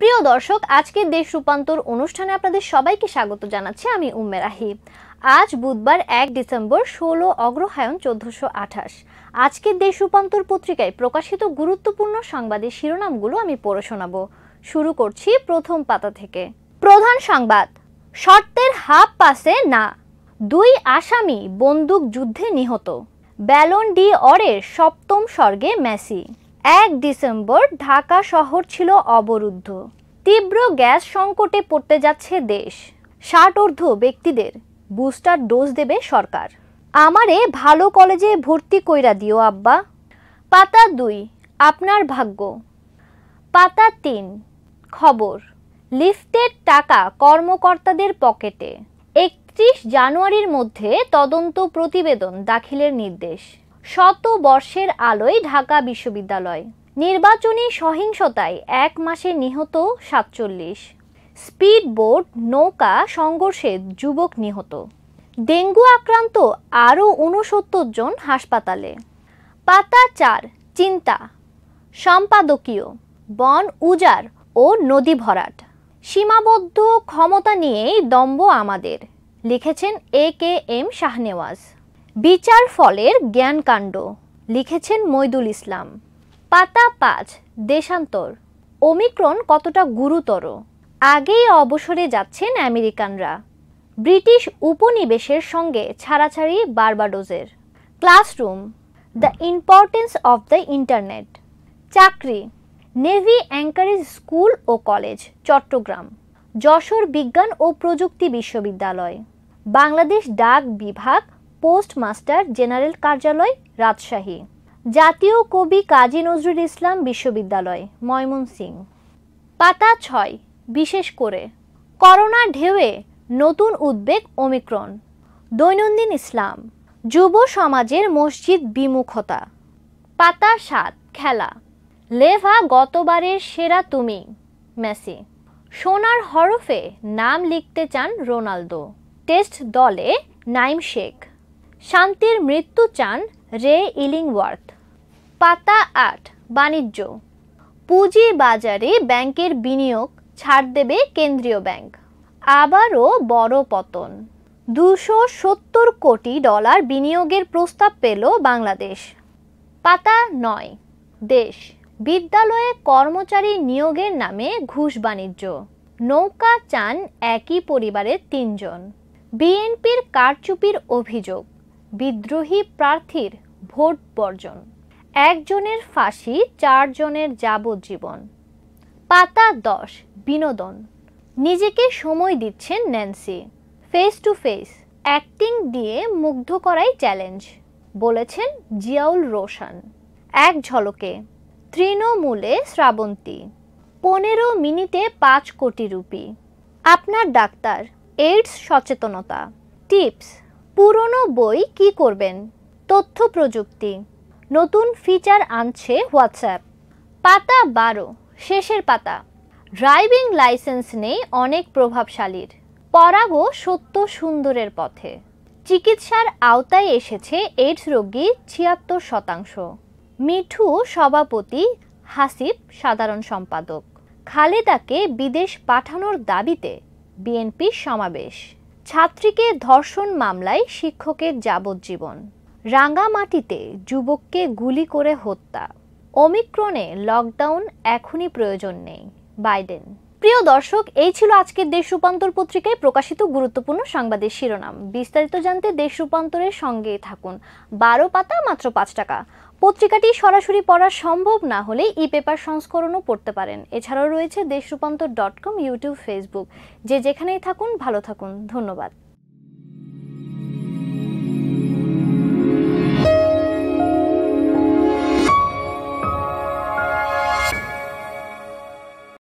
প্রিয় দর্শক আজকের দেশ রূপান্তর অনুষ্ঠানে আপনাদের সবাইকে স্বাগত জানাচ্ছি আমি উম্মের আহিব আজ বুধবার এক ডিসেম্বর ষোলো অগ্রহায়ণ চোদ্দশো আঠাশ আজকের দেশ রূপান্তর পত্রিকায় প্রকাশিত গুরুত্বপূর্ণ সংবাদের শিরোনামগুলো আমি পড়ে শোনাব শুরু করছি প্রথম পাতা থেকে প্রধান সংবাদ শর্তের হাফ পাসে না দুই আসামি বন্দুক যুদ্ধে নিহত ব্যালন ডি অরের সপ্তম স্বর্গে মেসি এক ডিসেম্বর ঢাকা শহর ছিল অবরুদ্ধ তীব্র গ্যাস সংকটে পড়তে যাচ্ছে দেশ ষাট অর্ধ ব্যক্তিদের বুস্টার ডোজ দেবে সরকার আমারে ভালো কলেজে ভর্তি কইরা দিও আব্বা পাতা দুই আপনার ভাগ্য পাতা তিন খবর লিফটের টাকা কর্মকর্তাদের পকেটে একত্রিশ জানুয়ারির মধ্যে তদন্ত প্রতিবেদন দাখিলের নির্দেশ শত বর্ষের আলোয় ঢাকা বিশ্ববিদ্যালয় নির্বাচনী সহিংসতায় এক মাসে নিহত সাতচল্লিশ স্পিড বোট নৌকা সংঘর্ষে যুবক নিহত ডেঙ্গু আক্রান্ত আরও উনসত্তর জন হাসপাতালে পাতা চার চিন্তা সম্পাদকীয় বন উজার ও নদী ভরাট সীমাবদ্ধ ক্ষমতা নিয়েই দম্ব আমাদের লিখেছেন এ কে এম শাহনেওয়াজ বিচার ফলের জ্ঞানকাণ্ড লিখেছেন মৈদুল ইসলাম পাতা পাঁচ দেশান্তর ওমিক্রন কতটা গুরুতর আগেই অবসরে যাচ্ছেন আমেরিকানরা ব্রিটিশ উপনিবেশের সঙ্গে ছাড়াছাড়ি বার্বাডোজের classroom the importance of the internet চাকরি নেভি অ্যাঙ্কারেজ স্কুল ও কলেজ চট্টগ্রাম যশোর বিজ্ঞান ও প্রযুক্তি বিশ্ববিদ্যালয় বাংলাদেশ ডাক বিভাগ পোস্টমাস্টার জেনারেল কার্যালয় রাজশাহী জাতীয় কবি কাজী নজরুল ইসলাম বিশ্ববিদ্যালয় ময়মনসিং পাতা ছয় বিশেষ করে করোনা ঢেউয়ে নতুন উদ্বেগ ওমিক্রন দৈনন্দিন ইসলাম যুব সমাজের মসজিদ বিমুখতা পাতা সাত খেলা লেভা গতবারের সেরা তুমি মেসি সোনার হরফে নাম লিখতে চান রোনালদো টেস্ট দলে নাইম শেখ শান্তির মৃত্যু চান রে ইলিংওয়ার্থ পাতা আট বাণিজ্য পুঁজি বাজারে ব্যাংকের বিনিয়োগ ছাড় দেবে কেন্দ্রীয় ব্যাংক আবারও বড় পতন দুশো সত্তর কোটি ডলার বিনিয়োগের প্রস্তাব পেল বাংলাদেশ পাতা নয় দেশ বিদ্যালয়ে কর্মচারী নিয়োগের নামে ঘুষ বাণিজ্য নৌকা চান একই পরিবারের তিনজন বিএনপির কারচুপির অভিযোগ বিদ্রোহী প্রার্থীর ভোট বর্জন একজনের ফাঁসি চারজনের যাবজ্জীবন পাতা দশ বিনোদন নিজেকে সময় দিচ্ছেন Nancy face to face acting দিয়ে মুগ্ধ করাই চ্যালেঞ্জ বলেছেন জিয়াউল রোশান এক ঝলকে তৃণমূলে শ্রাবন্তী পনেরো মিনিটে পাঁচ কোটি রুপি আপনার ডাক্তার এইডস সচেতনতা টিপস পুরনো বই কি করবেন তথ্য প্রযুক্তি নতুন ফিচার আনছে হোয়াটসঅ্যাপ পাতা বারো শেষের পাতা ড্রাইভিং লাইসেন্স নেই অনেক প্রভাবশালীর পরাগো সত্য সুন্দরের পথে চিকিৎসার আওতায় এসেছে এইডস রোগী ছিয়াত্তর শতাংশ মিঠু সভাপতি হাসিব সাধারণ সম্পাদক খালেদাকে বিদেশ পাঠানোর দাবিতে বিএনপির সমাবেশ ছাত্রীকে ধর্ষণ মামলায় শিক্ষকের যাবজ্জীবন রাঙামাটিতে যুবককে গুলি করে হত্যা অমিক্রণে লকডাউন এখনই প্রয়োজন নেই বাইডেন প্রিয় দর্শক এই ছিল আজকের দেশ রূপান্তর পত্রিকায় প্রকাশিত গুরুত্বপূর্ণ সংবাদের শিরোনাম বিস্তারিত জানতে দেশ রূপান্তরের সঙ্গেই থাকুন বারো পাতা মাত্র পাঁচ টাকা পত্রিকাটি সরাসরি পড়া সম্ভব না হলে ই পেপার সংস্করণও পড়তে পারেন এছাড়াও রয়েছে দেশ রূপান্তর ডট কম ইউটিউব ফেসবুক যে যেখানেই থাকুন ভালো থাকুন ধন্যবাদ